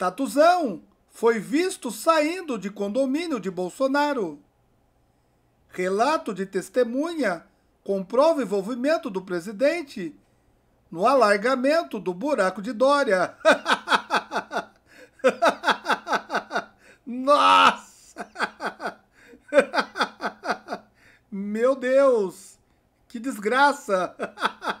Tatuzão foi visto saindo de condomínio de Bolsonaro. Relato de testemunha comprova envolvimento do presidente no alargamento do buraco de Dória. Nossa! Meu Deus! Que desgraça!